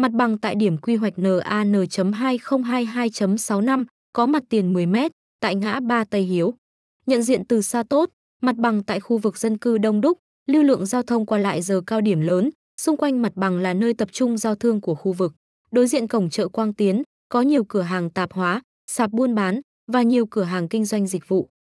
mặt bằng tại điểm quy hoạch NAN.2022.65, có mặt tiền 10 m tại ngã Ba Tây Hiếu. Nhận diện từ xa tốt, mặt bằng tại khu vực dân cư đông đúc, lưu lượng giao thông qua lại giờ cao điểm lớn, xung quanh mặt bằng là nơi tập trung giao thương của khu vực. Đối diện cổng chợ Quang Tiến, có nhiều cửa hàng tạp hóa, sạp buôn bán và nhiều cửa hàng kinh doanh dịch vụ.